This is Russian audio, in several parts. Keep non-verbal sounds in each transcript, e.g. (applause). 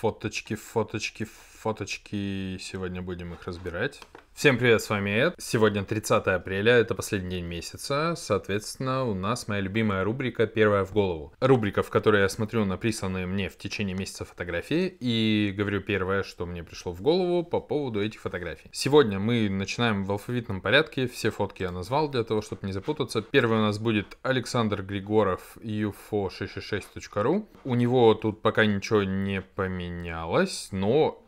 фоточки, фоточки, фоточки. Сегодня будем их разбирать. Всем привет, с вами Эд. Сегодня 30 апреля, это последний день месяца. Соответственно, у нас моя любимая рубрика «Первая в голову». Рубрика, в которой я смотрю на присланные мне в течение месяца фотографии и говорю первое, что мне пришло в голову по поводу этих фотографий. Сегодня мы начинаем в алфавитном порядке. Все фотки я назвал для того, чтобы не запутаться. Первый у нас будет Александр Григоров, ufo666.ru. У него тут пока ничего не поменялось, но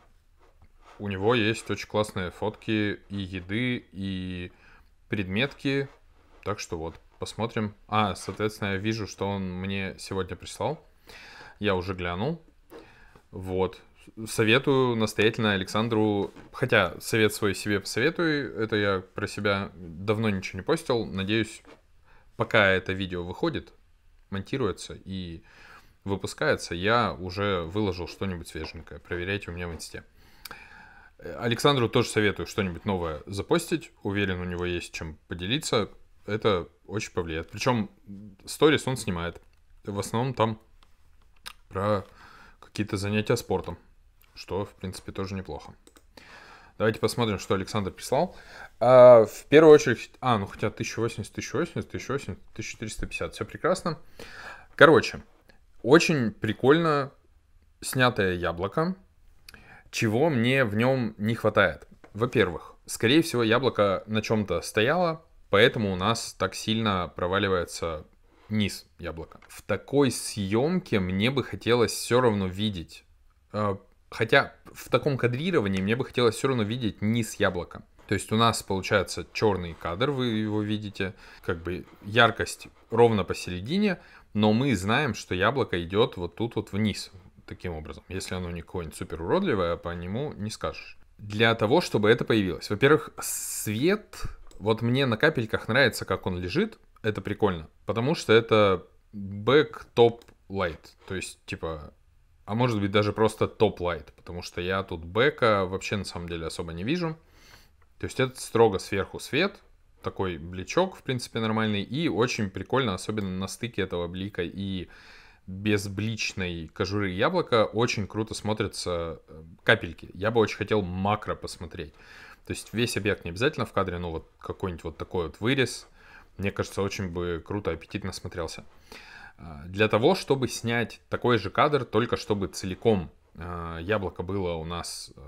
у него есть очень классные фотки и еды, и предметки. Так что вот, посмотрим. А, соответственно, я вижу, что он мне сегодня прислал. Я уже глянул. Вот. Советую настоятельно Александру, хотя совет свой себе посоветую, это я про себя давно ничего не постил, надеюсь, пока это видео выходит, монтируется и выпускается, я уже выложил что-нибудь свеженькое. Проверяйте у меня в инсте. Александру тоже советую что-нибудь новое запостить. Уверен, у него есть чем поделиться. Это очень повлияет. Причем сторис он снимает. В основном там про какие-то занятия спортом, что, в принципе, тоже неплохо. Давайте посмотрим, что Александр прислал. А, в первую очередь... А, ну хотя 1080, 1080, 1080, 1350. Все прекрасно. Короче, очень прикольно снятое яблоко чего мне в нем не хватает. Во-первых, скорее всего, яблоко на чем-то стояло, поэтому у нас так сильно проваливается низ яблока. В такой съемке мне бы хотелось все равно видеть, э, хотя в таком кадрировании мне бы хотелось все равно видеть низ яблока. То есть у нас получается черный кадр, вы его видите, как бы яркость ровно посередине, но мы знаем, что яблоко идет вот тут вот вниз, таким образом. Если оно не какое-нибудь супер уродливое, по нему не скажешь. Для того, чтобы это появилось. Во-первых, свет... Вот мне на капельках нравится, как он лежит. Это прикольно. Потому что это back топ light, То есть, типа, а может быть даже просто топ light, потому что я тут бэка вообще на самом деле особо не вижу. То есть это строго сверху свет, такой бличок, в принципе, нормальный, и очень прикольно, особенно на стыке этого блика и безбличной кожуры яблока очень круто смотрятся э, капельки. Я бы очень хотел макро посмотреть. То есть весь объект не обязательно в кадре, ну вот какой-нибудь вот такой вот вырез. Мне кажется, очень бы круто, аппетитно смотрелся. А, для того, чтобы снять такой же кадр, только чтобы целиком э, яблоко было у нас э,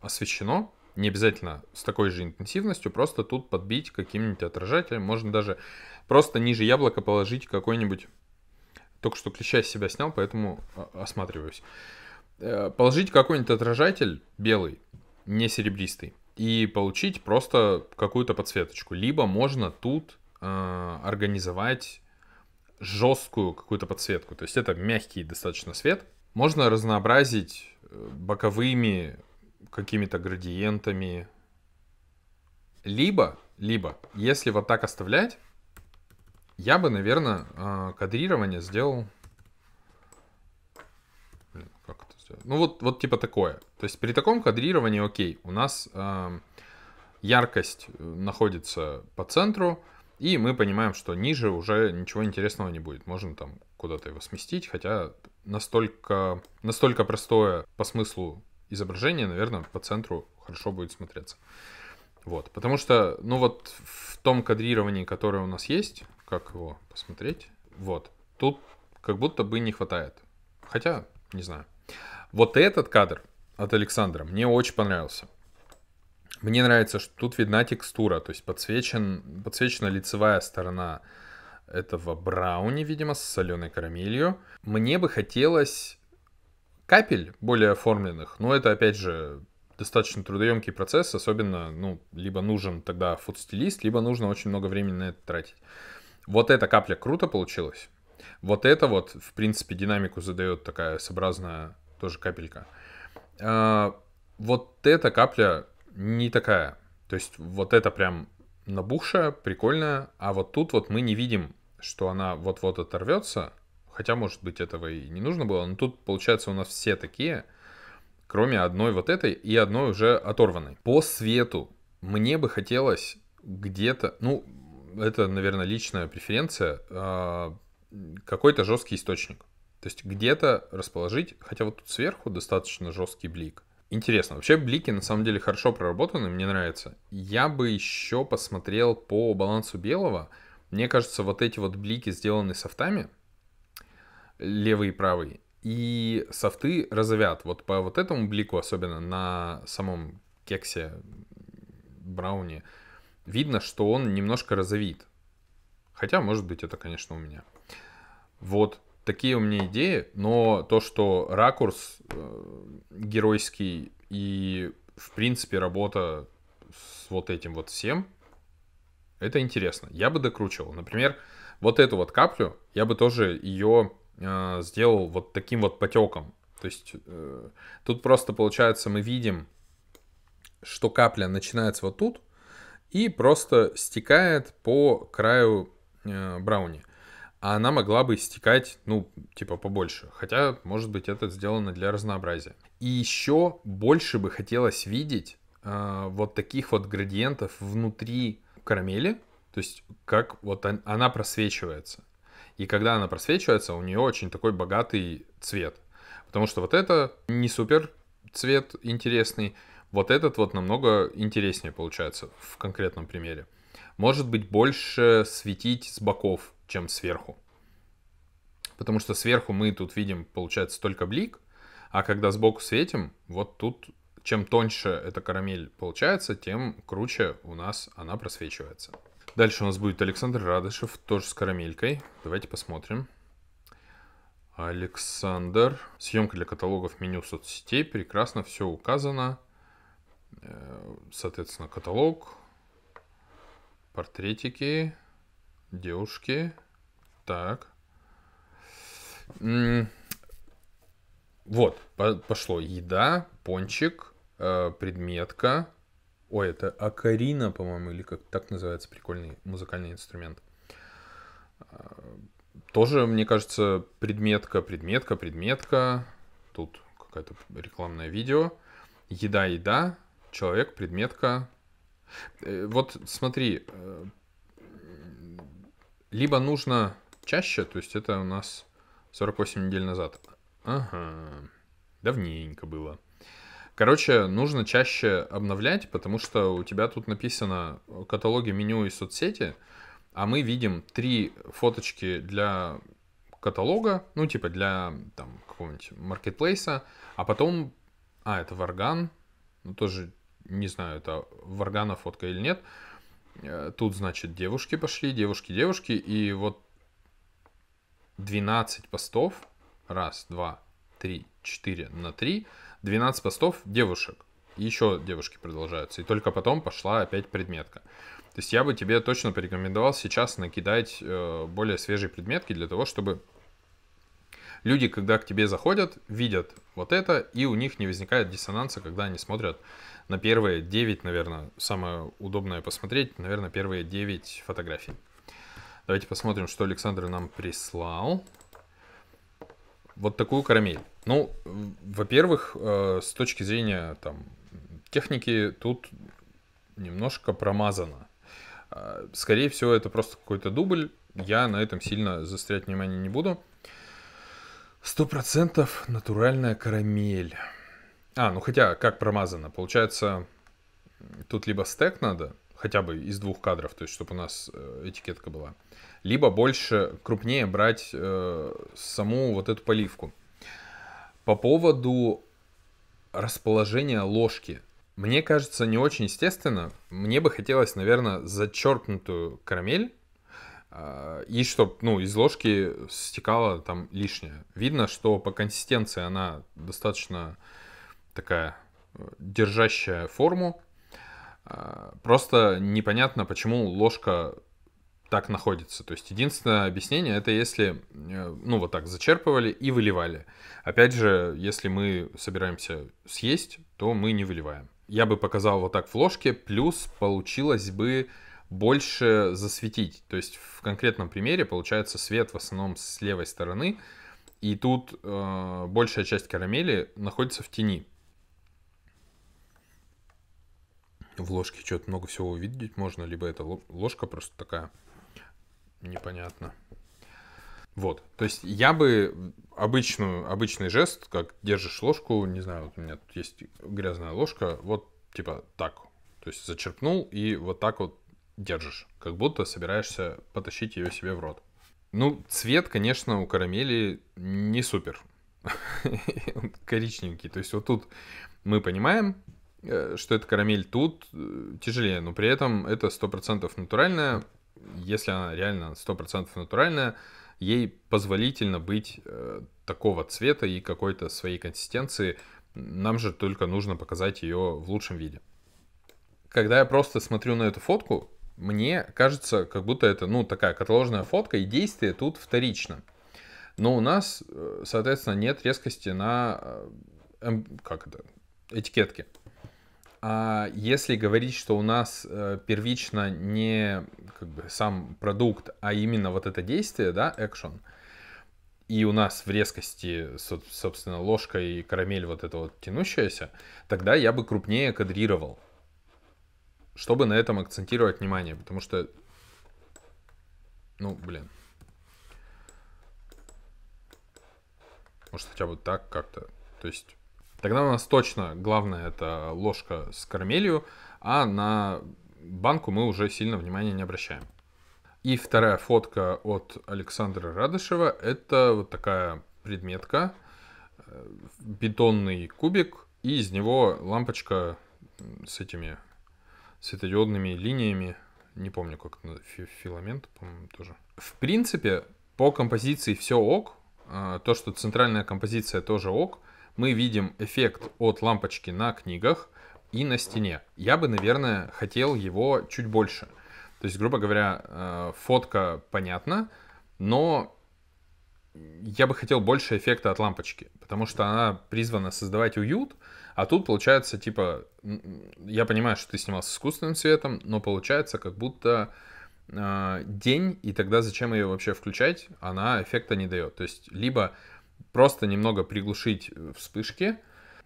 освещено, не обязательно с такой же интенсивностью, просто тут подбить каким-нибудь отражателем, можно даже просто ниже яблока положить какой-нибудь только что клеща с себя снял, поэтому а, осматриваюсь. Э, положить какой-нибудь отражатель белый, не серебристый, и получить просто какую-то подсветочку. Либо можно тут э, организовать жесткую какую-то подсветку. То есть это мягкий достаточно свет. Можно разнообразить э, боковыми какими-то градиентами. Либо, либо, если вот так оставлять, я бы, наверное, э, кадрирование сделал... Блин, как это сделать? Ну, вот, вот типа такое. То есть при таком кадрировании, окей, у нас э, яркость э, находится по центру, и мы понимаем, что ниже уже ничего интересного не будет. Можно там куда-то его сместить, хотя настолько, настолько простое по смыслу изображение, наверное, по центру хорошо будет смотреться. Вот, потому что, ну вот в том кадрировании, которое у нас есть, как его посмотреть. Вот. Тут как будто бы не хватает. Хотя, не знаю. Вот этот кадр от Александра мне очень понравился. Мне нравится, что тут видна текстура, то есть подсвечен, подсвечена лицевая сторона этого брауни, видимо, с соленой карамелью. Мне бы хотелось капель более оформленных, но это, опять же, достаточно трудоемкий процесс, особенно, ну, либо нужен тогда фотостилист, либо нужно очень много времени на это тратить. Вот эта капля круто получилась. Вот это вот, в принципе, динамику задает такая сообразная тоже капелька. А, вот эта капля не такая. То есть вот это прям набухшая, прикольная, а вот тут вот мы не видим, что она вот-вот оторвется, хотя, может быть, этого и не нужно было, но тут, получается, у нас все такие, кроме одной вот этой и одной уже оторванной. По свету мне бы хотелось где-то, ну, это, наверное, личная преференция, а, какой-то жесткий источник. То есть где-то расположить, хотя вот тут сверху достаточно жесткий блик. Интересно, вообще блики на самом деле хорошо проработаны, мне нравится. Я бы еще посмотрел по балансу белого. Мне кажется, вот эти вот блики сделаны софтами, левый и правый, и софты разовят. Вот по вот этому блику, особенно на самом кексе, брауне, видно, что он немножко розовит. Хотя, может быть, это, конечно, у меня. Вот такие у меня идеи, но то, что ракурс э, геройский и, в принципе, работа с вот этим вот всем, это интересно. Я бы докручивал. Например, вот эту вот каплю, я бы тоже ее э, сделал вот таким вот потеком. То есть э, тут просто получается мы видим, что капля начинается вот тут, и просто стекает по краю э, брауни. А она могла бы стекать, ну, типа побольше. Хотя, может быть, это сделано для разнообразия. И еще больше бы хотелось видеть э, вот таких вот градиентов внутри карамели. То есть, как вот он, она просвечивается. И когда она просвечивается, у нее очень такой богатый цвет. Потому что вот это не супер цвет интересный, вот этот вот намного интереснее получается в конкретном примере. Может быть больше светить с боков, чем сверху. Потому что сверху мы тут видим, получается, только блик, а когда сбоку светим, вот тут чем тоньше эта карамель получается, тем круче у нас она просвечивается. Дальше у нас будет Александр Радышев, тоже с карамелькой. Давайте посмотрим. Александр. Съемка для каталогов меню соцсетей. Прекрасно все указано. Э, соответственно, каталог, портретики, девушки. Так. Вот, пошло еда, пончик, э, предметка. Ой, это акарина, по-моему, или как так называется прикольный музыкальный инструмент. Э, тоже, мне кажется, предметка, предметка, предметка. Тут какое-то рекламное видео. Еда, еда, человек, предметка. Э, вот смотри, э, либо нужно чаще, то есть это у нас 48 недель назад. Ага, давненько было. Короче, нужно чаще обновлять, потому что у тебя тут написано каталоги меню и соцсети, а мы видим три фоточки для каталога, ну, типа для там какого-нибудь маркетплейса, а потом... А, это Варган, ну, тоже не знаю, это Варгана фотка или нет. Э, тут, значит, девушки пошли, девушки, девушки, и вот 12 постов, раз, два, три, четыре на три, 12 постов девушек. И еще девушки продолжаются. И только потом пошла опять предметка. То есть я бы тебе точно порекомендовал сейчас накидать э, более свежие предметки для того, чтобы люди, когда к тебе заходят, видят вот это, и у них не возникает диссонанса, когда они смотрят на первые 9, наверное, самое удобное посмотреть, наверное, первые 9 фотографий. Давайте посмотрим, что Александр нам прислал. Вот такую карамель. Ну, во-первых, э, с точки зрения там, техники, тут немножко промазано. Э, скорее всего, это просто какой-то дубль. Я на этом сильно застрять внимание не буду. Сто процентов натуральная карамель. А, ну хотя, как промазано? Получается, тут либо стек надо, хотя бы из двух кадров, то есть, чтобы у нас э, этикетка была, либо больше, крупнее брать э, саму вот эту поливку. По поводу расположения ложки. Мне кажется, не очень естественно. Мне бы хотелось, наверное, зачеркнутую карамель, э, и чтобы, ну, из ложки стекала там лишнее. Видно, что по консистенции она достаточно такая э, держащая форму. А, просто непонятно, почему ложка так находится. То есть единственное объяснение это если, э, ну вот так, зачерпывали и выливали. Опять же, если мы собираемся съесть, то мы не выливаем. Я бы показал вот так в ложке, плюс получилось бы больше засветить. То есть в конкретном примере получается свет в основном с левой стороны, и тут э, большая часть карамели находится в тени. в ложке что-то много всего увидеть можно, либо это ложка просто такая непонятно. Вот, то есть я бы обычную, обычный жест, как держишь ложку, не знаю, вот у меня тут есть грязная ложка, вот типа так, то есть зачерпнул и вот так вот держишь, как будто собираешься потащить ее себе в рот. Ну, цвет, конечно, у карамели не супер. (laughs) Коричневенький. То есть вот тут мы понимаем, Э, что это карамель тут э, тяжелее, но при этом это 100% натуральная. Если она реально 100% натуральная, ей позволительно быть э, такого цвета и какой-то своей консистенции. Нам же только нужно показать ее в лучшем виде. Когда я просто смотрю на эту фотку, мне кажется, как будто это, ну, такая каталожная фотка, и действие тут вторично. Но у нас, соответственно, нет резкости на, эм, как это, этикетке. А если говорить, что у нас э, первично не как бы, сам продукт, а именно вот это действие, да, экшен, и у нас в резкости, собственно, ложка и карамель вот эта вот тянущаяся, тогда я бы крупнее кадрировал, чтобы на этом акцентировать внимание, потому что, ну, блин. Может, хотя бы так как-то, то есть Тогда у нас точно главное это ложка с карамелью, а на банку мы уже сильно внимания не обращаем. И вторая фотка от Александра Радышева – это вот такая предметка, э, бетонный кубик, и из него лампочка с этими светодиодными линиями, не помню как филамент, по-моему, тоже. В принципе, по композиции все ок, а, то, что центральная композиция тоже ок, мы видим эффект от лампочки на книгах и на стене. Я бы, наверное, хотел его чуть больше. То есть, грубо говоря, э, фотка понятна, но я бы хотел больше эффекта от лампочки, потому что она призвана создавать уют, а тут получается, типа, я понимаю, что ты снимал с искусственным светом, но получается как будто э, день, и тогда зачем ее вообще включать, она эффекта не дает. То есть, либо просто немного приглушить э, вспышки.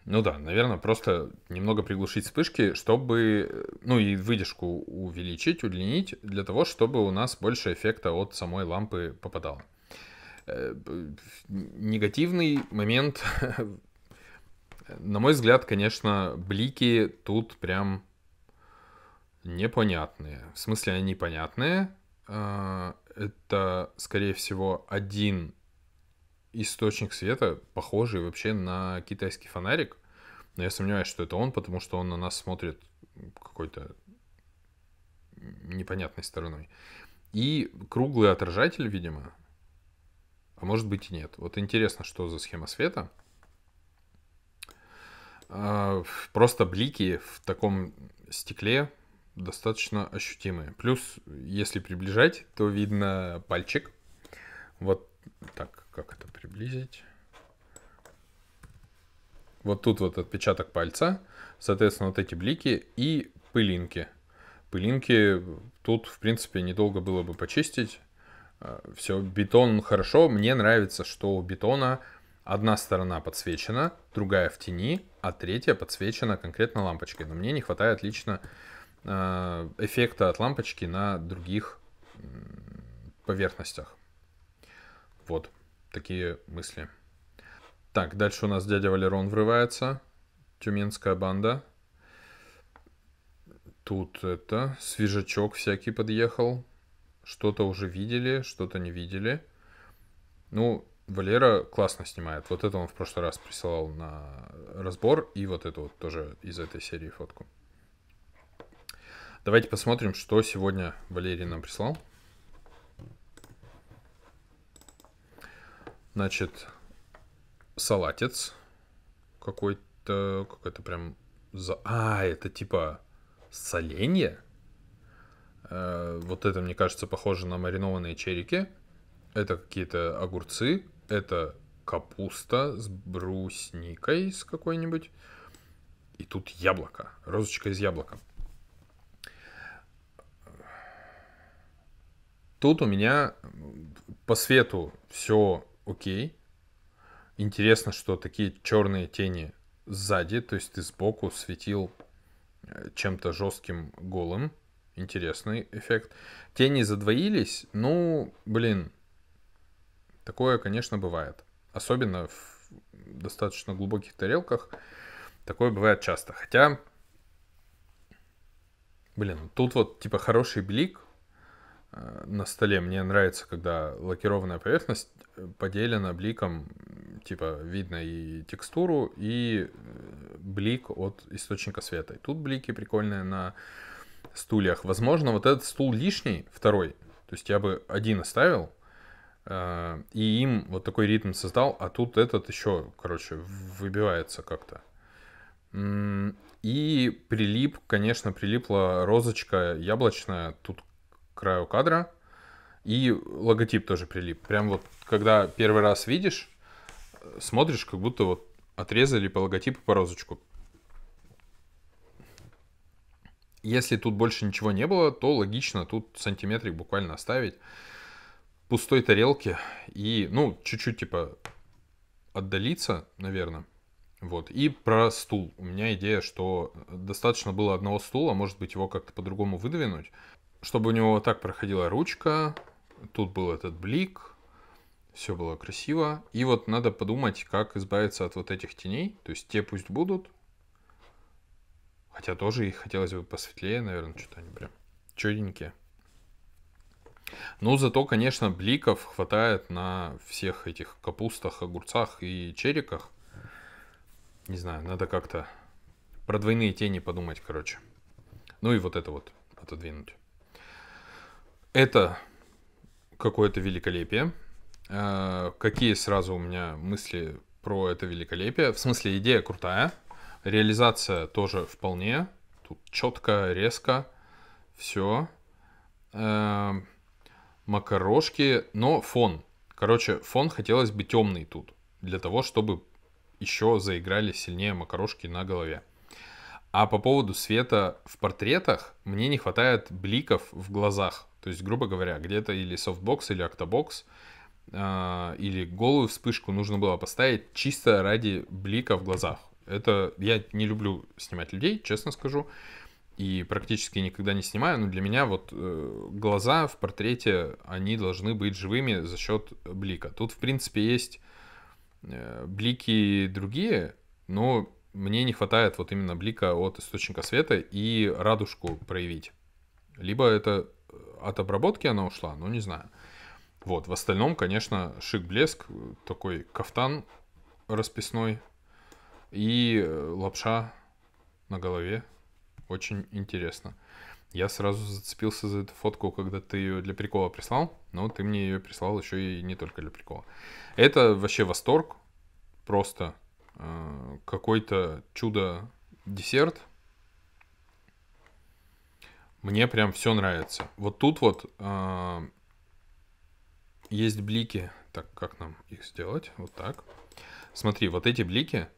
Ну да, наверное, просто немного приглушить вспышки, чтобы, э, ну и выдержку увеличить, удлинить, для того, чтобы у нас больше эффекта от самой лампы попадало. Э, негативный момент, (laughs) на мой взгляд, конечно, блики тут прям непонятные. В смысле, они понятные. А, это, скорее всего, один источник света, похожий вообще на китайский фонарик. Но я сомневаюсь, что это он, потому что он на нас смотрит какой-то непонятной стороной. И круглый отражатель, видимо. А может быть и нет. Вот интересно, что за схема света. А, просто блики в таком стекле достаточно ощутимые. Плюс, если приближать, то видно пальчик. Вот так, как это приблизить? Вот тут вот отпечаток пальца, соответственно, вот эти блики и пылинки. Пылинки тут, в принципе, недолго было бы почистить. Э, Все, бетон хорошо. Мне нравится, что у бетона одна сторона подсвечена, другая в тени, а третья подсвечена конкретно лампочкой. Но мне не хватает лично э, эффекта от лампочки на других поверхностях. Вот, такие мысли. Так, дальше у нас дядя Валерон врывается. Тюменская банда. Тут это, свежачок всякий подъехал. Что-то уже видели, что-то не видели. Ну, Валера классно снимает. Вот это он в прошлый раз присылал на разбор. И вот это вот тоже из этой серии фотку. Давайте посмотрим, что сегодня Валерий нам прислал. Значит, салатец какой-то, какой-то прям... За... А, это типа соленье? Э, вот это, мне кажется, похоже на маринованные черики. Это какие-то огурцы. Это капуста с брусникой с какой-нибудь. И тут яблоко. Розочка из яблока. Тут у меня по свету все окей. Интересно, что такие черные тени сзади, то есть ты сбоку светил э, чем-то жестким голым. Интересный эффект. Тени задвоились, ну, блин, такое, конечно, бывает. Особенно в достаточно глубоких тарелках такое бывает часто. Хотя, блин, тут вот типа хороший блик, Э, на столе. Мне нравится, когда лакированная поверхность э, поделена бликом, типа видно и текстуру, и э, блик от источника света. И тут блики прикольные на стульях. Возможно, вот этот стул лишний, второй. То есть я бы один оставил, и им вот такой ритм создал, а тут этот еще, короче, выбивается как-то. И прилип, конечно, прилипла розочка яблочная. Тут краю кадра. И логотип тоже прилип. Прям вот, когда первый раз видишь, смотришь, как будто вот отрезали по логотипу по розочку. Если тут больше ничего не было, то логично тут сантиметрик буквально оставить пустой тарелки и, ну, чуть-чуть типа отдалиться, наверное. Вот. И про стул. У меня идея, что достаточно было одного стула, может быть, его как-то по-другому выдвинуть чтобы у него вот так проходила ручка, тут был этот блик, все было красиво. И вот надо подумать, как избавиться от вот этих теней. То есть те пусть будут, хотя тоже их хотелось бы посветлее, наверное, что-то они прям четенькие. Ну, зато, конечно, бликов хватает на всех этих капустах, огурцах и чериках. Не знаю, надо как-то про двойные тени подумать, короче. Ну и вот это вот отодвинуть это какое-то великолепие. Э, какие сразу у меня мысли про это великолепие? В смысле, идея крутая, реализация тоже вполне. Тут четко, резко, все. Э, макарошки, но фон. Короче, фон хотелось бы темный тут, для того, чтобы еще заиграли сильнее макарошки на голове. А по поводу света в портретах, мне не хватает бликов в глазах. То есть, грубо говоря, где-то или софтбокс, или октобокс, а, или голую вспышку нужно было поставить чисто ради блика в глазах. Это я не люблю снимать людей, честно скажу, и практически никогда не снимаю, но для меня вот э, глаза в портрете, они должны быть живыми за счет блика. Тут, в принципе, есть э, блики другие, но мне не хватает вот именно блика от источника света и радужку проявить. Либо это от обработки она ушла, ну не знаю. Вот, в остальном, конечно, шик-блеск, такой кафтан расписной и э, лапша на голове. Очень интересно. Я сразу зацепился за эту фотку, когда ты ее для прикола прислал, но ты мне ее прислал еще и не только для прикола. Это вообще восторг, просто э, какой-то чудо десерт, мне прям все нравится. Вот тут вот э, есть блики. Так, как нам их сделать? Вот так. Смотри, вот эти блики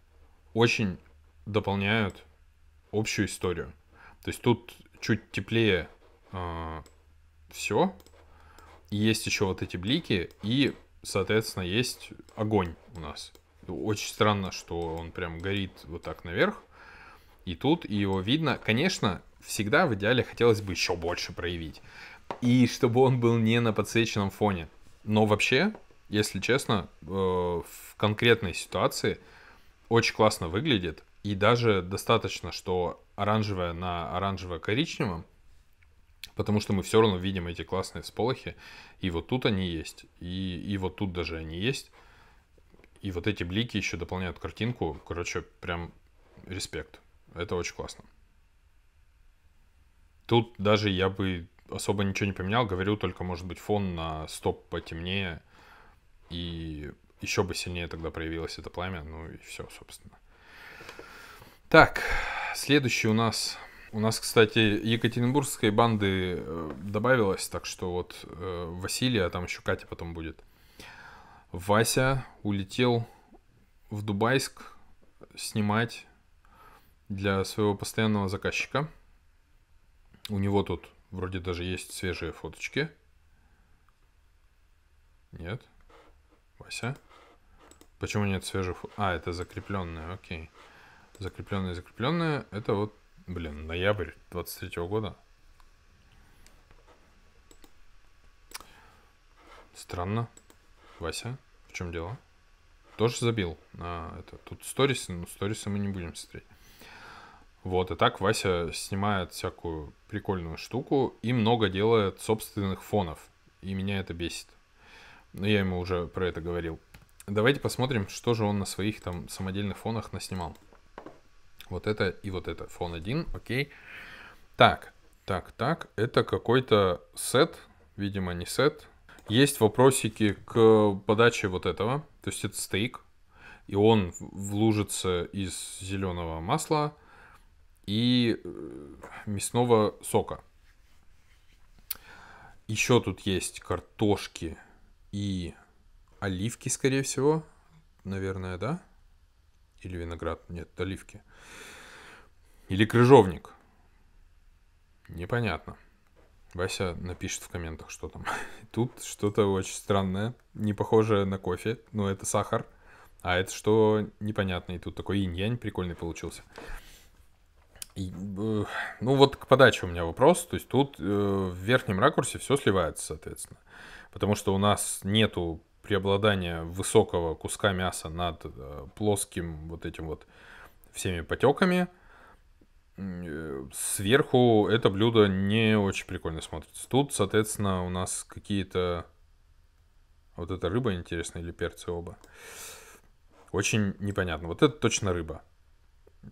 очень дополняют общую историю. То есть тут чуть теплее э, а, все. Есть еще вот эти блики. И, соответственно, есть огонь у нас. Очень странно, что он прям горит вот так наверх. И тут и его видно. Конечно, всегда в идеале хотелось бы еще больше проявить. И чтобы он был не на подсвеченном фоне. Но вообще, если честно, э, в конкретной ситуации очень классно выглядит. И даже достаточно, что оранжевое на оранжево-коричневом, потому что мы все равно видим эти классные всполохи. И вот тут они есть, и, и вот тут даже они есть. И вот эти блики еще дополняют картинку. Короче, прям респект. Это очень классно. Тут даже я бы особо ничего не поменял, говорю только, может быть, фон на стоп потемнее, и еще бы сильнее тогда проявилось это пламя, ну и все, собственно. Так, следующий у нас... У нас, кстати, екатеринбургской банды э, добавилось, так что вот э, Василий, а там еще Катя потом будет. Вася улетел в Дубайск снимать для своего постоянного заказчика – у него тут вроде даже есть свежие фоточки. Нет? Вася? Почему нет свежих фото? А, это закрепленные, окей. Закрепленные, закрепленные. Это вот, блин, ноябрь 23 -го года. Странно. Вася, в чем дело? Тоже забил на это. Тут сторисы, но ну, сторисы мы не будем смотреть. Вот, и так Вася снимает всякую прикольную штуку и много делает собственных фонов. И меня это бесит. Но я ему уже про это говорил. Давайте посмотрим, что же он на своих там самодельных фонах наснимал. Вот это и вот это. Фон один, окей. Так, так, так. Это какой-то сет. Видимо, не сет. Есть вопросики к подаче вот этого. То есть это стейк. И он в лужице из зеленого масла и э, мясного сока. Еще тут есть картошки и оливки, скорее всего. Наверное, да? Или виноград? Нет, оливки. Или крыжовник. Непонятно. Вася напишет в комментах, что там. (laughs) Тут что-то очень странное, не похожее на кофе, но это сахар. А это что непонятно. И тут такой инь-янь прикольный получился. Ну вот к подаче у меня вопрос. То есть тут э, в верхнем ракурсе все сливается, соответственно. Потому что у нас нету преобладания высокого куска мяса над э, плоским вот этим вот всеми потеками. Э, сверху это блюдо не очень прикольно смотрится. Тут, соответственно, у нас какие-то... Вот это рыба, интересно, или перцы оба? Очень непонятно. Вот это точно рыба.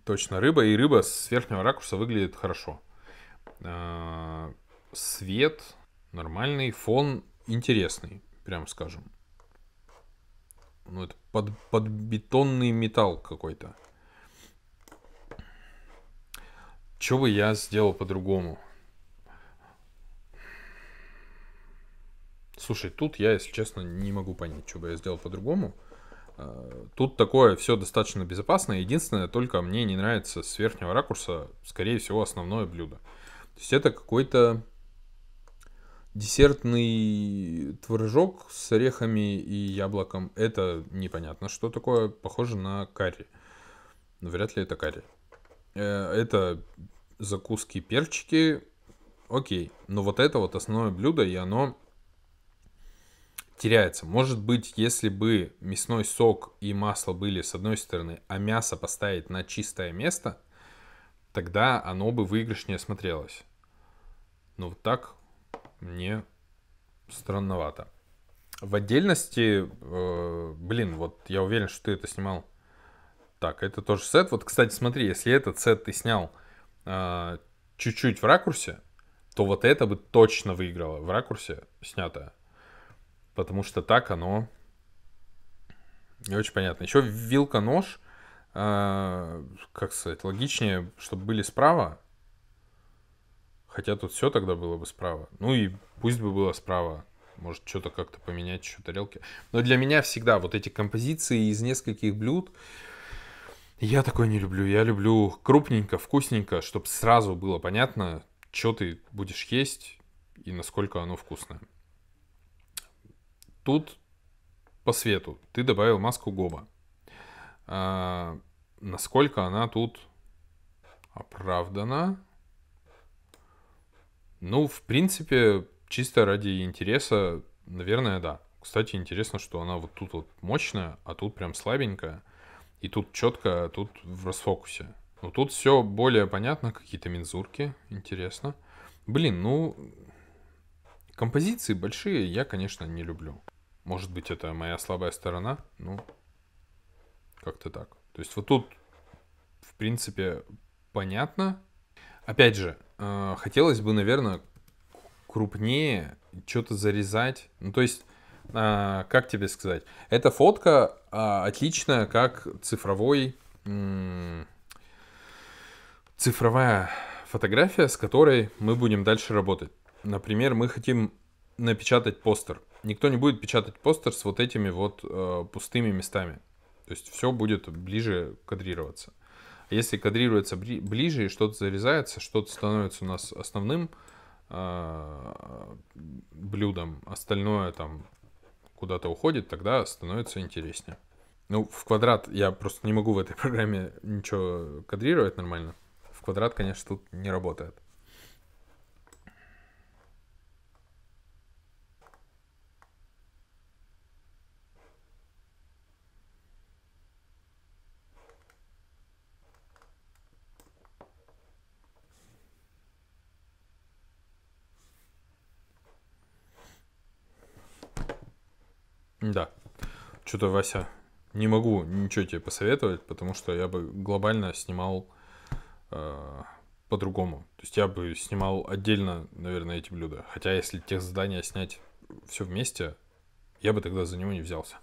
Точно, рыба. И рыба с верхнего ракурса выглядит хорошо. А, свет нормальный, фон интересный, прям скажем. Ну, это под, под бетонный металл какой-то. Что бы я сделал по-другому? Слушай, тут я, если честно, не могу понять, что бы я сделал по-другому. Э, тут такое все достаточно безопасно. Единственное, только мне не нравится с верхнего ракурса, скорее всего, основное блюдо. То есть это какой-то десертный творожок с орехами и яблоком. Это непонятно, что такое. Похоже на карри. Но вряд ли это карри. Э, это закуски перчики. Окей. Но вот это вот основное блюдо, и оно теряется. Может быть, если бы мясной сок и масло были с одной стороны, а мясо поставить на чистое место, тогда оно бы выигрышнее смотрелось. Но вот так мне странновато. В отдельности, э, блин, вот я уверен, что ты это снимал. Так, это тоже сет. Вот, кстати, смотри, если этот сет ты снял э, чуть-чуть в ракурсе, то вот это бы точно выиграло в ракурсе снятое потому что так оно не очень понятно. Еще вилка-нож, э, как сказать, логичнее, чтобы были справа, хотя тут все тогда было бы справа. Ну и пусть бы было справа, может что-то как-то поменять, еще тарелки. Но для меня всегда вот эти композиции из нескольких блюд, я такое не люблю. Я люблю крупненько, вкусненько, чтобы сразу было понятно, что ты будешь есть и насколько оно вкусное. Тут по свету ты добавил маску Гоба. А, насколько она тут оправдана? Ну, в принципе, чисто ради интереса, наверное, да. Кстати, интересно, что она вот тут вот мощная, а тут прям слабенькая. И тут четко, а тут в расфокусе. Ну, тут все более понятно, какие-то мензурки, интересно. Блин, ну, композиции большие я, конечно, не люблю. Может быть, это моя слабая сторона, ну, как-то так. То есть вот тут, в принципе, понятно. Опять же, э, хотелось бы, наверное, крупнее что-то зарезать. Ну, то есть, э, как тебе сказать? Эта фотка э, отличная, как цифровой... Цифровая фотография, с которой мы будем дальше работать. Например, мы хотим напечатать постер никто не будет печатать постер с вот этими вот э, пустыми местами. То есть все будет ближе кадрироваться. А если кадрируется бли ближе и что-то зарезается, что-то становится у нас основным э, блюдом, остальное там куда-то уходит, тогда становится интереснее. Ну, в квадрат я просто не могу в этой (laughs) программе ничего кадрировать нормально. В квадрат, конечно, тут не работает. Что-то, Вася, не могу ничего тебе посоветовать, потому что я бы глобально снимал э, по-другому. То есть я бы снимал отдельно, наверное, эти блюда. Хотя если тех задания снять все вместе, я бы тогда за него не взялся.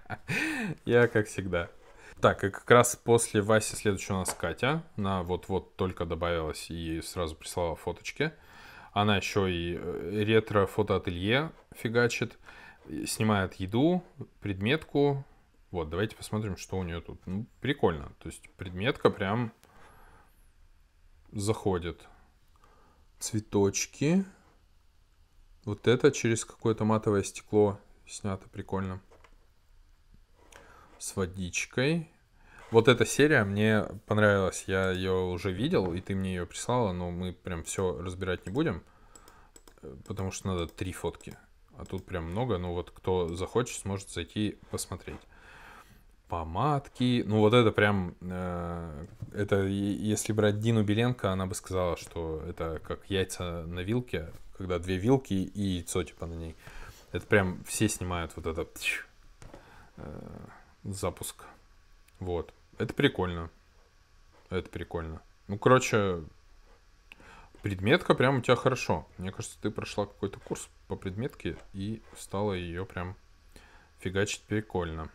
(laughs) Я как всегда. Так, и как раз после Васи следующая у нас Катя. Она вот-вот только добавилась и сразу прислала фоточки. Она еще и э, ретро-фотоателье фигачит снимает еду, предметку. Вот, давайте посмотрим, что у нее тут. Ну, прикольно. То есть предметка прям заходит. Цветочки. Вот это через какое-то матовое стекло снято прикольно. С водичкой. Вот эта серия мне понравилась. Я ее уже видел, и ты мне ее прислала, но мы прям все разбирать не будем, э, потому что надо три фотки а тут прям много, ну вот кто захочет, сможет зайти посмотреть. Помадки, ну вот это прям, э, это если брать Дину Беленко, она бы сказала, что это как яйца на вилке, когда две вилки и яйцо типа на ней. Это прям все снимают вот этот э, запуск. Вот. Это прикольно. Это прикольно. Ну, короче, предметка прям у тебя хорошо. Мне кажется, ты прошла какой-то курс по предметке и стало ее прям фигачить прикольно.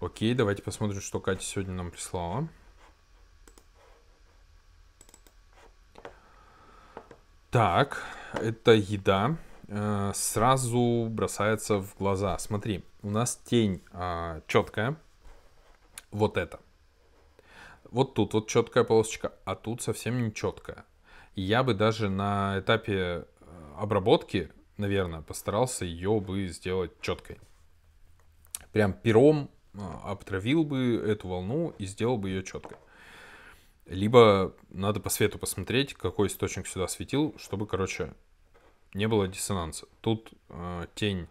Окей, давайте посмотрим, что Катя сегодня нам прислала. Так, это еда. Э, сразу бросается в глаза. Смотри, у нас тень а, четкая. Вот это. Вот тут вот четкая полосочка, а тут совсем не четкая. Я бы даже на этапе обработки, наверное, постарался ее бы сделать четкой. Прям пером а, обтравил бы эту волну и сделал бы ее четкой. Либо надо по свету посмотреть, какой источник сюда светил, чтобы, короче, не было диссонанса. Тут э, тень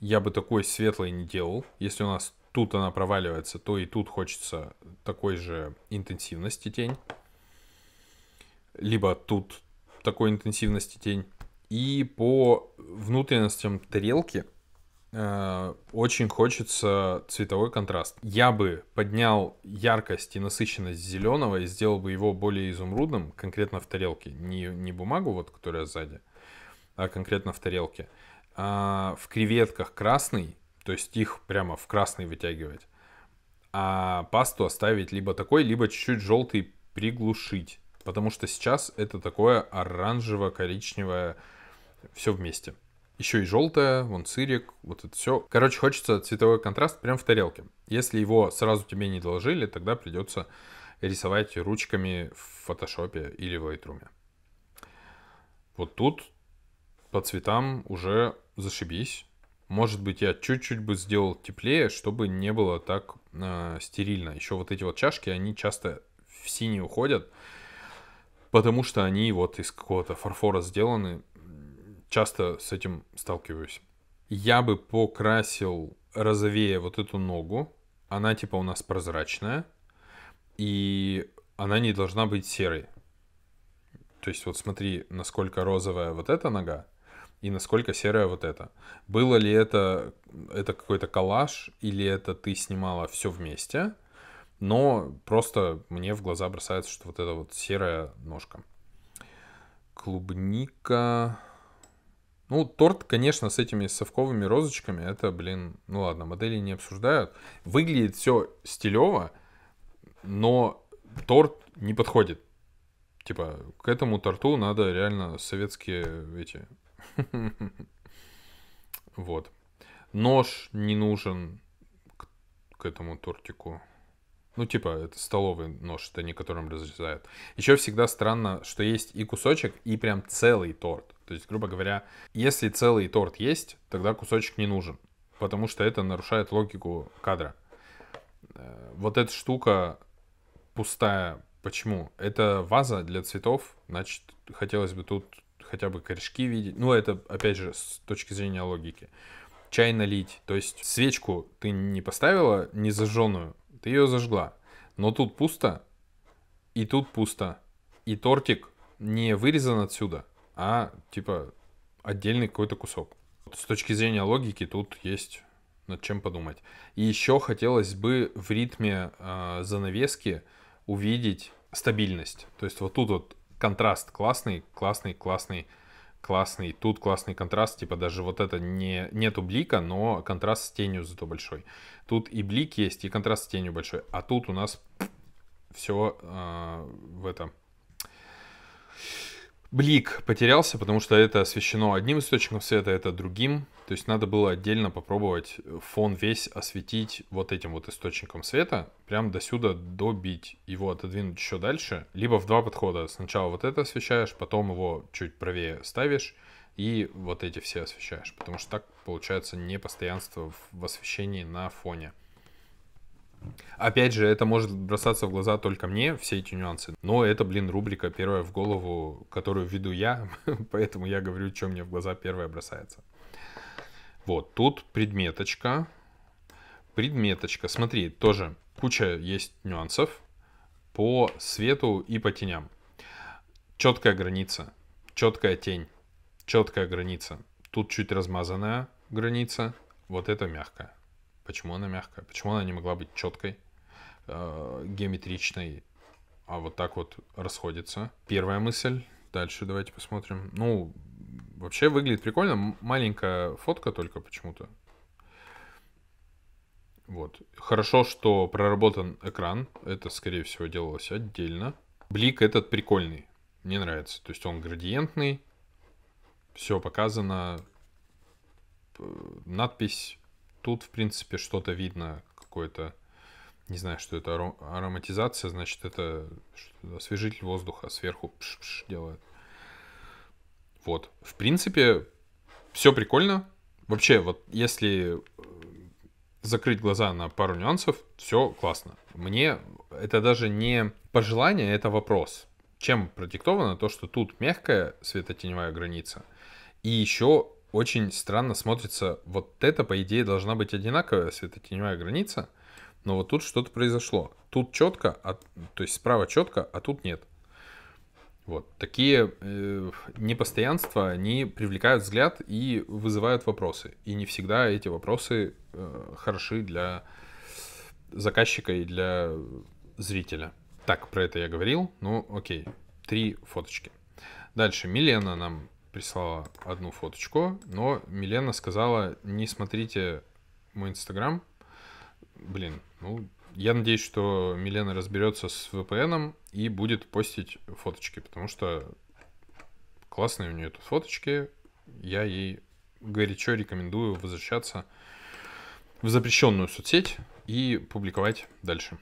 я бы такой светлой не делал. Если у нас тут она проваливается, то и тут хочется такой же интенсивности тень. Либо тут такой интенсивности тень. И по внутренностям тарелки э, очень хочется цветовой контраст. Я бы поднял яркость и насыщенность зеленого и сделал бы его более изумрудным, конкретно в тарелке. Не, не бумагу, вот, которая сзади, а конкретно в тарелке. А в креветках красный, то есть их прямо в красный вытягивать. А пасту оставить либо такой, либо чуть-чуть желтый приглушить. Потому что сейчас это такое оранжево-коричневое все вместе. Еще и желтое, вон цирик, вот это все. Короче, хочется цветовой контраст прям в тарелке. Если его сразу тебе не доложили, тогда придется рисовать ручками в фотошопе или в Lightroom. Вот тут по цветам уже зашибись. Может быть, я чуть-чуть бы сделал теплее, чтобы не было так э, стерильно. Еще вот эти вот чашки, они часто в синий уходят, потому что они вот из какого-то фарфора сделаны. Часто с этим сталкиваюсь. Я бы покрасил розовее вот эту ногу. Она типа у нас прозрачная. И она не должна быть серой. То есть вот смотри, насколько розовая вот эта нога, и насколько серая вот эта. Было ли это, это какой-то коллаж, или это ты снимала все вместе, но просто мне в глаза бросается, что вот эта вот серая ножка. Клубника. Ну, торт, конечно, с этими совковыми розочками, это, блин, ну ладно, модели не обсуждают. Выглядит все стилево, но торт не подходит. Типа, к этому торту надо реально советские эти... (laughs) Вот. Нож не нужен к этому тортику. Ну, типа, это столовый нож, это не которым разрезают. Еще всегда странно, что есть и кусочек, и прям целый торт. То есть, грубо говоря, если целый торт есть, тогда кусочек не нужен. Потому что это нарушает логику кадра. Э, вот эта штука пустая. Почему? Это ваза для цветов, значит, хотелось бы тут хотя бы корешки видеть. Ну, это, опять же, с точки зрения логики. Чай налить. То есть свечку ты не поставила не зажженную, ты ее зажгла. Но тут пусто, и тут пусто. И тортик не вырезан отсюда, а типа отдельный какой-то кусок. С точки зрения логики тут есть над чем подумать. И еще хотелось бы в ритме э, занавески увидеть стабильность. То есть вот тут вот контраст классный, классный, классный, классный, тут классный контраст, типа даже вот это не, нету блика, но контраст с тенью зато большой. Тут и блик есть, и контраст с тенью большой, а тут у нас все э, а, в этом Блик потерялся, потому что это освещено одним источником света, это другим. То есть надо было отдельно попробовать фон весь осветить вот этим вот источником света, прям до сюда добить, его отодвинуть еще дальше. Либо в два подхода. Сначала вот это освещаешь, потом его чуть правее ставишь, и вот эти все освещаешь. Потому что так получается непостоянство в освещении на фоне. Опять же, это может бросаться в глаза только мне, все эти нюансы. Но это, блин, рубрика первая в голову, которую веду я, (laughs) поэтому я говорю, что мне в глаза первое бросается. Вот, тут предметочка. Предметочка, смотри, тоже куча есть нюансов по свету и по теням. Четкая граница, четкая тень, четкая граница. Тут чуть размазанная граница, вот это мягкая. Почему она мягкая? Почему она не могла быть четкой, э, геометричной, а вот так вот расходится? Первая мысль. Дальше давайте посмотрим. Ну, вообще выглядит прикольно. Маленькая фотка только почему-то. Вот. Хорошо, что проработан экран. Это, скорее всего, делалось отдельно. Блик этот прикольный. Мне нравится. То есть он градиентный. Все показано. Э, надпись тут, в принципе, что-то видно, какое-то, не знаю, что это, ароматизация, значит, это освежитель воздуха сверху пш -пш делает. Вот, в принципе, все прикольно. Вообще, вот если э, закрыть глаза на пару нюансов, все классно. Мне это даже не пожелание, это вопрос. Чем продиктовано то, что тут мягкая светотеневая граница, и еще очень странно смотрится. Вот это, по идее, должна быть одинаковая светотеневая граница, но вот тут что-то произошло. Тут четко, а, то есть справа четко, а тут нет. Вот такие э, непостоянства, они привлекают взгляд и вызывают вопросы. И не всегда эти вопросы э, хороши для заказчика и для зрителя. Так, про это я говорил. Ну, окей. Три фоточки. Дальше Милена нам прислала одну фоточку, но Милена сказала, не смотрите мой Инстаграм. Блин, ну, я надеюсь, что Милена разберется с VPN и будет постить фоточки, потому что классные у нее тут фоточки. Я ей горячо рекомендую возвращаться в запрещенную соцсеть и публиковать дальше.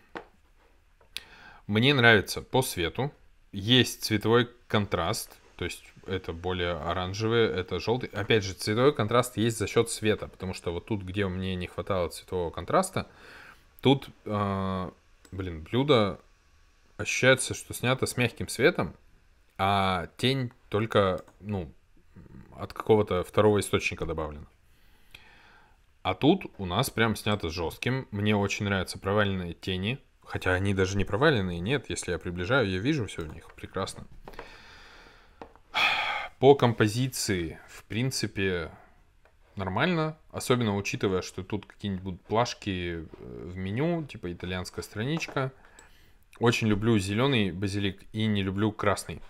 Мне нравится по свету. Есть цветовой контраст, то есть это более оранжевый, это желтый. Опять же, цветовой контраст есть за счет света, потому что вот тут, где мне не хватало цветового контраста, тут, э, блин, блюдо ощущается, что снято с мягким светом, а тень только, ну, от какого-то второго источника добавлена. А тут у нас прям снято с жестким. Мне очень нравятся проваленные тени. Хотя они даже не проваленные, нет. Если я приближаю, я вижу все в них. Прекрасно. По композиции, в принципе, нормально, особенно учитывая, что тут какие-нибудь будут плашки э, в меню, типа итальянская страничка. Очень люблю зеленый базилик и не люблю красный.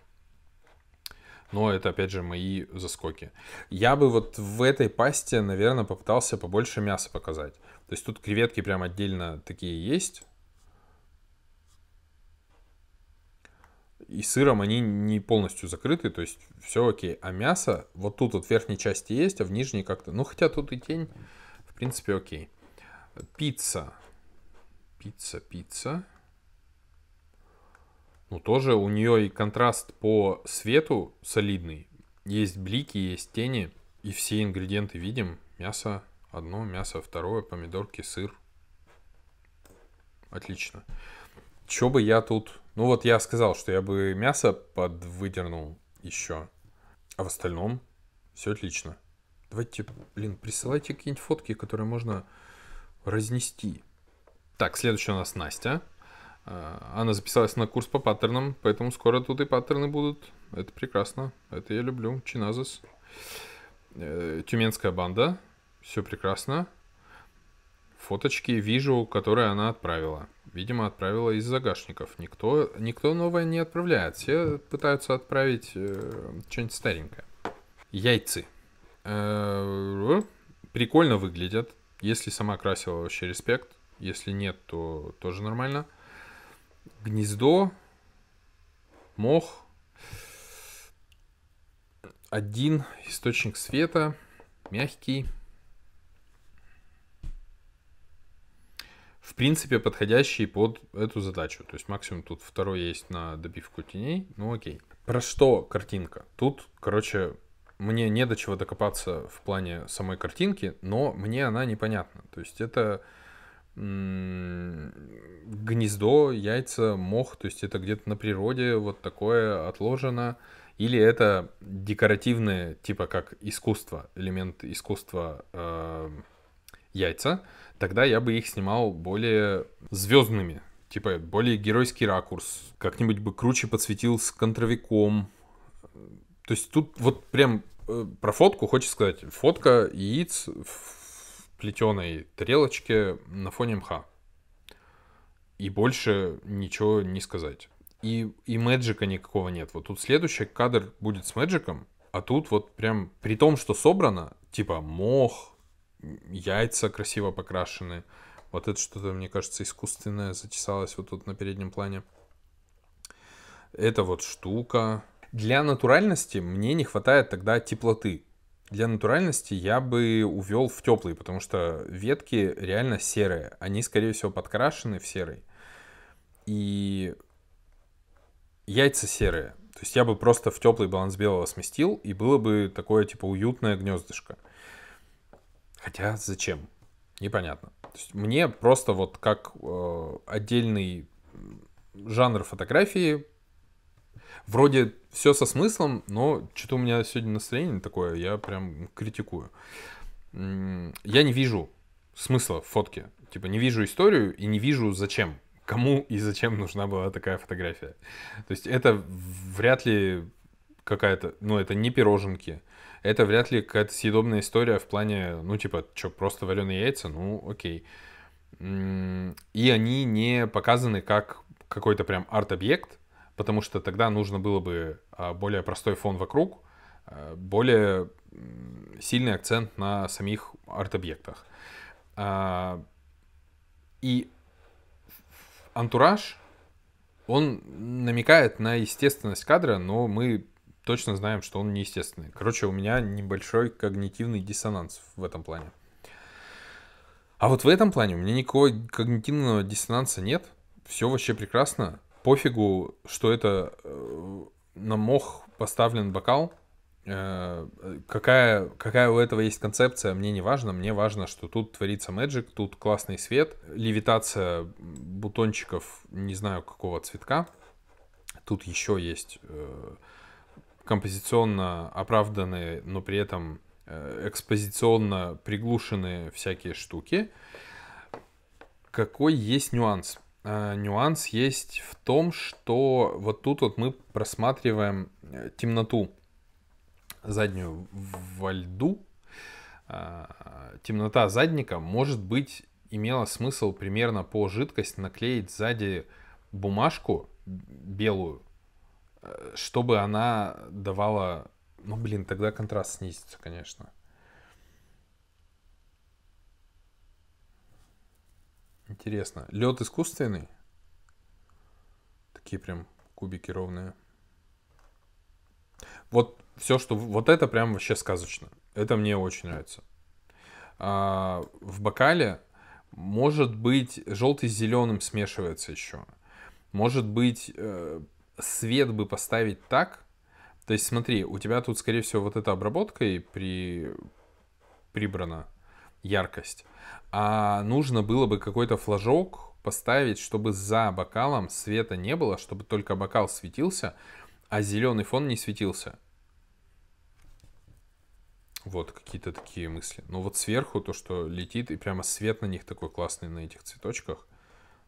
Но это, опять же, мои заскоки. Я бы вот в этой пасте, наверное, попытался побольше мяса показать. То есть тут креветки прям отдельно такие есть. и сыром они не полностью закрыты, то есть все окей. А мясо вот тут вот в верхней части есть, а в нижней как-то... Ну, хотя тут и тень, в принципе, окей. Пицца. Пицца, пицца. Ну, тоже у нее и контраст по свету солидный. Есть блики, есть тени. И все ингредиенты видим. Мясо одно, мясо второе, помидорки, сыр. Отлично. Чё бы я тут ну вот я сказал, что я бы мясо подвыдернул еще. А в остальном все отлично. Давайте, блин, присылайте какие-нибудь фотки, которые можно разнести. Так, следующая у нас Настя. А, она записалась на курс по паттернам, поэтому скоро тут и паттерны будут. Это прекрасно. Это я люблю. Чиназус. Э, тюменская банда. Все прекрасно. Фоточки вижу, которые она отправила. Видимо, отправила из загашников. Никто, никто новое не отправляет. Все пытаются отправить э, что-нибудь старенькое. Яйцы. Э, прикольно выглядят. Если сама красила, вообще респект. Если нет, то тоже нормально. Гнездо. Мох. Один источник света. Мягкий. принципе, подходящий под эту задачу. То есть максимум тут второй есть на добивку теней, ну окей. Про что картинка? Тут, короче, мне не до чего докопаться в плане самой картинки, но мне она непонятна. То есть это гнездо, яйца, мох, то есть это где-то на природе вот такое отложено, или это декоративное типа как искусство, элемент искусства э, яйца, тогда я бы их снимал более звездными. Типа, более геройский ракурс. Как-нибудь бы круче подсветил с контровиком. То есть тут вот прям э, про фотку хочется сказать. Фотка яиц в плетеной тарелочке на фоне мха. И больше ничего не сказать. И, и мэджика никакого нет. Вот тут следующий кадр будет с мэджиком, а тут вот прям, при том, что собрано, типа мох, яйца красиво покрашены. Вот это что-то, мне кажется, искусственное зачесалось вот тут на переднем плане. Это вот штука. Для натуральности мне не хватает тогда теплоты. Для натуральности я бы увел в теплый, потому что ветки реально серые. Они, скорее всего, подкрашены в серый. И яйца серые. То есть я бы просто в теплый баланс белого сместил, и было бы такое, типа, уютное гнездышко. Хотя зачем? Непонятно. То есть мне просто вот как э, отдельный жанр фотографии вроде все со смыслом, но что-то у меня сегодня настроение такое, я прям критикую. Я не вижу смысла в фотке. Типа не вижу историю и не вижу зачем. Кому и зачем нужна была такая фотография. То есть это вряд ли какая-то... Ну, это не пироженки это вряд ли какая-то съедобная история в плане, ну, типа, что, просто вареные яйца? Ну, окей. И они не показаны как какой-то прям арт-объект, потому что тогда нужно было бы а, более простой фон вокруг, а, более сильный акцент на самих арт-объектах. А, и антураж, он намекает на естественность кадра, но мы точно знаем, что он неестественный. Короче, у меня небольшой когнитивный диссонанс в этом плане. А вот в этом плане у меня никакого когнитивного диссонанса нет. Все вообще прекрасно. Пофигу, что это э, на мох поставлен бокал. Э, какая, какая у этого есть концепция, мне не важно. Мне важно, что тут творится мэджик, тут классный свет, левитация бутончиков не знаю какого цветка. Тут еще есть... Э, композиционно оправданные, но при этом э, экспозиционно приглушенные всякие штуки. Какой есть нюанс? Э, нюанс есть в том, что вот тут вот мы просматриваем э, темноту заднюю во льду. Темнота задника может быть имела смысл примерно по жидкость наклеить сзади бумажку белую, чтобы она давала... Ну, блин, тогда контраст снизится, конечно. Интересно. Лед искусственный? Такие прям кубики ровные. Вот все, что... Вот это прям вообще сказочно. Это мне очень нравится. А, в бокале, может быть, желтый с зеленым смешивается еще. Может быть, э, свет бы поставить так. То есть смотри, у тебя тут, скорее всего, вот эта обработка и при... прибрана яркость. А нужно было бы какой-то флажок поставить, чтобы за бокалом света не было, чтобы только бокал светился, а зеленый фон не светился. Вот какие-то такие мысли. Ну вот сверху то, что летит, и прямо свет на них такой классный на этих цветочках.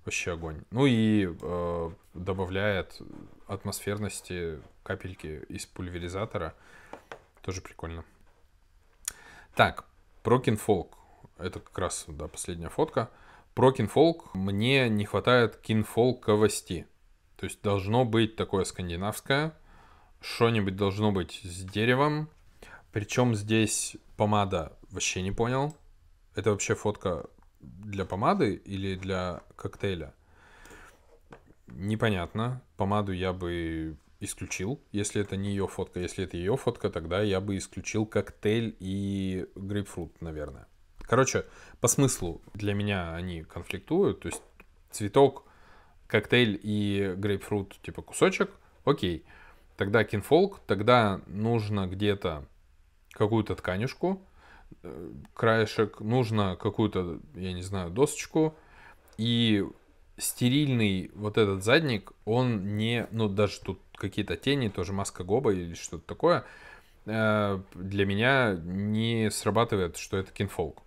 Вообще огонь. Ну и э, добавляет атмосферности капельки из пульверизатора. Тоже прикольно. Так, Прокин Фолк. Это как раз, да, последняя фотка. Про кинфолк мне не хватает кинфолковости. То есть должно быть такое скандинавское. Что-нибудь должно быть с деревом. Причем здесь помада вообще не понял. Это вообще фотка для помады или для коктейля? непонятно. Помаду я бы исключил. Если это не ее фотка, если это ее фотка, тогда я бы исключил коктейль и грейпфрут, наверное. Короче, по смыслу для меня они конфликтуют. То есть цветок, коктейль и грейпфрут, типа кусочек, окей. Тогда кинфолк, тогда нужно где-то какую-то тканюшку, э, краешек, нужно какую-то, я не знаю, досочку, и стерильный вот этот задник, он не, ну даже тут какие-то тени, тоже маска Гоба или что-то такое, э, для меня не срабатывает, что это кинфолк.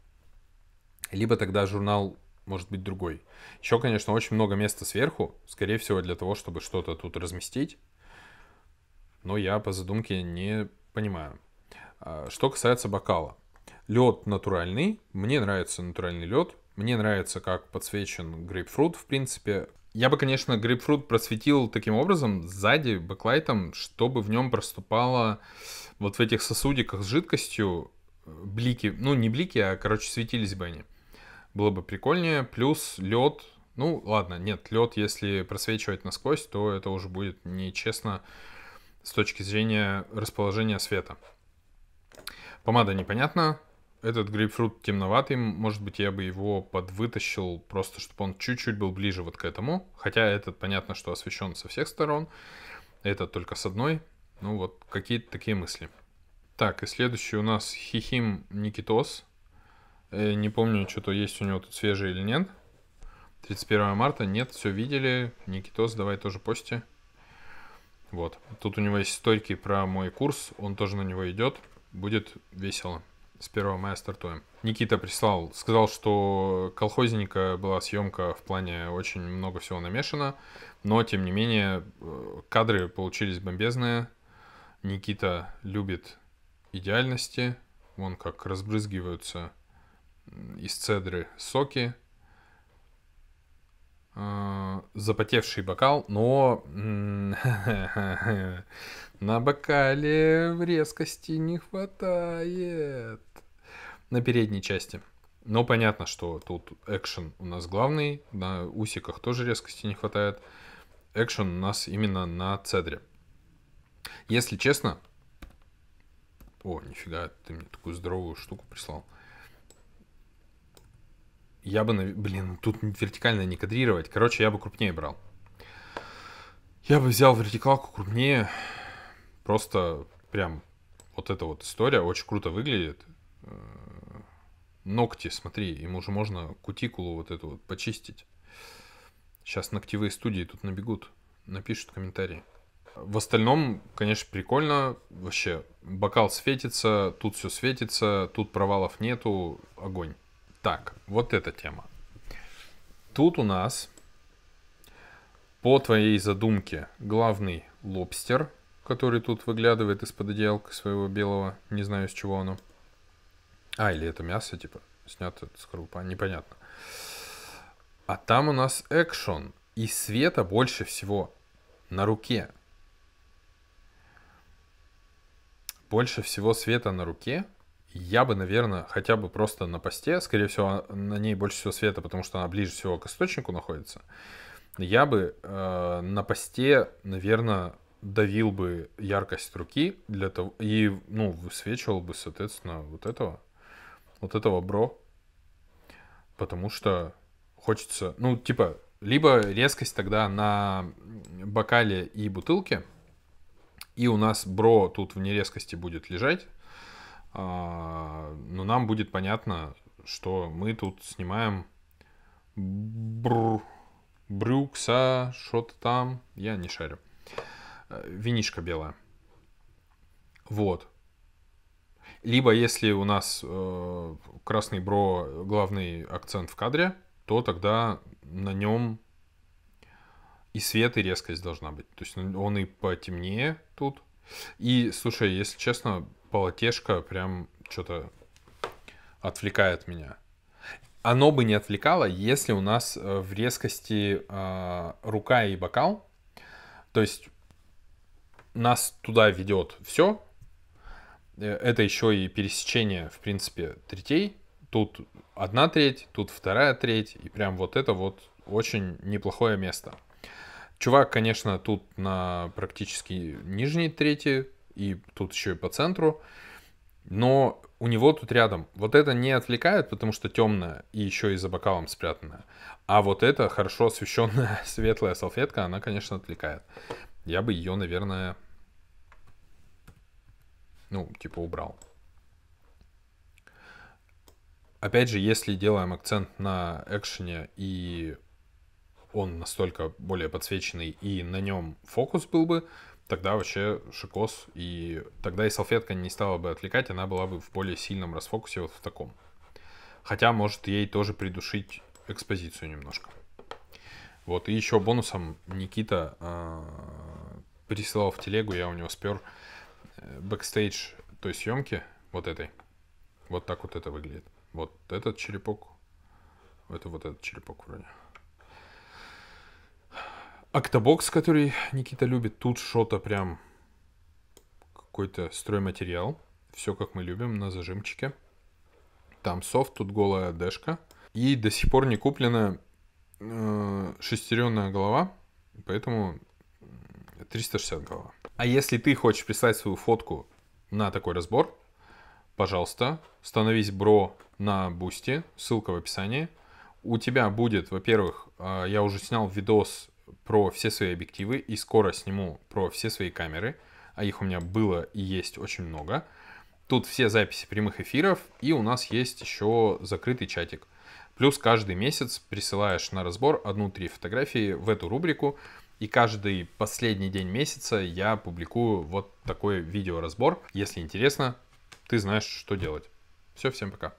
Либо тогда журнал может быть другой. Еще, конечно, очень много места сверху, скорее всего, для того, чтобы что-то тут разместить. Но я по задумке не понимаю. А, что касается бокала. Лед натуральный. Мне нравится натуральный лед. Мне нравится, как подсвечен грейпфрут, в принципе. Я бы, конечно, грейпфрут просветил таким образом, сзади, бэклайтом, чтобы в нем проступало вот в этих сосудиках с жидкостью э, блики. Ну, не блики, а, короче, светились бы они. Было бы прикольнее. Плюс лед. Ну, ладно, нет, лед, если просвечивать насквозь, то это уже будет нечестно с точки зрения расположения света. Помада непонятна. Этот грейпфрут темноватый, может быть, я бы его подвытащил, просто чтобы он чуть-чуть был ближе вот к этому. Хотя этот, понятно, что освещен со всех сторон, этот только с одной. Ну вот, какие-то такие мысли. Так, и следующий у нас Хихим Никитос. Я э, не помню, что-то есть у него тут свежий или нет. 31 марта, нет, все видели. Никитос, давай тоже посте. Вот. Тут у него есть стойки про мой курс, он тоже на него идет. Будет весело с 1 мая стартуем. Никита прислал, сказал, что колхозника была съемка в плане очень много всего намешано, но тем не менее э, кадры получились бомбезные. Никита любит идеальности, вон как разбрызгиваются из цедры соки, э, запотевший бокал, но (laughs) на бокале резкости не хватает на передней части. Но понятно, что тут экшен у нас главный, на усиках тоже резкости не хватает. Экшен у нас именно на цедре. Если честно... О, нифига, ты мне такую здоровую штуку прислал. Я бы... Блин, тут вертикально не кадрировать. Короче, я бы крупнее брал. Я бы взял вертикалку крупнее. Просто прям вот эта вот история очень круто выглядит. Э, Ногти, смотри, ему же можно кутикулу вот эту вот почистить. Сейчас ногтевые студии тут набегут, напишут комментарии. В остальном, конечно, прикольно. Вообще, бокал светится, тут все светится, тут провалов нету, огонь. Так, вот эта тема. Тут у нас по твоей задумке главный лобстер, который тут выглядывает из-под одеялка своего белого, не знаю из чего оно. А, или это мясо, типа, снято с скорлупа, непонятно. А там у нас экшен, и света больше всего на руке. Больше всего света на руке. Я бы, наверное, хотя бы просто на посте, скорее всего, на ней больше всего света, потому что она ближе всего к источнику находится. Я бы э, на посте, наверное, давил бы яркость руки для того и ну высвечивал бы, соответственно, вот этого вот этого бро. Потому что хочется, ну, типа, либо резкость тогда на бокале и бутылке, и у нас бро тут в нерезкости будет лежать, а, но нам будет понятно, что мы тут снимаем бр... брюкса, что-то там, я не шарю. Э, винишка белая. Вот. Либо если у нас э, красный бро главный акцент в кадре, то тогда на нем и свет, и резкость должна быть. То есть он и потемнее тут. И, слушай, если честно, полотешка прям что-то отвлекает меня. Оно бы не отвлекало, если у нас э, в резкости э, рука и бокал. То есть нас туда ведет все, Э, это еще и пересечение, в принципе, третей. Тут одна треть, тут вторая треть, и прям вот это вот очень неплохое место. Чувак, конечно, тут на практически нижней трети, и тут еще и по центру, но у него тут рядом. Вот это не отвлекает, потому что темная и еще и за бокалом спрятанная. А вот эта хорошо освещенная (laughs) светлая салфетка, она, конечно, отвлекает. Я бы ее, наверное, ну, типа убрал. Опять же, если делаем акцент на экшене и он настолько более подсвеченный и на нем фокус был бы, тогда вообще шикос. И тогда и салфетка не стала бы отвлекать, она была бы в более сильном расфокусе вот в таком. Хотя может ей тоже придушить экспозицию немножко. Вот, и еще бонусом Никита э, присылал в телегу, я у него спер бэкстейдж той съемки, вот этой. Вот так вот это выглядит. Вот этот черепок. Это вот этот черепок вроде. Октобокс, который Никита любит. Тут что-то прям какой-то стройматериал. Все как мы любим на зажимчике. Там софт, тут голая дэшка. И до сих пор не куплена э, шестеренная голова. Поэтому 360 голова. А если ты хочешь прислать свою фотку на такой разбор, пожалуйста, становись бро на бусте, ссылка в описании. У тебя будет, во-первых, э, я уже снял видос про все свои объективы и скоро сниму про все свои камеры, а их у меня было и есть очень много. Тут все записи прямых эфиров и у нас есть еще закрытый чатик. Плюс каждый месяц присылаешь на разбор одну-три фотографии в эту рубрику, и каждый последний день месяца я публикую вот такой видеоразбор. Если интересно, ты знаешь, что делать. Все, всем пока.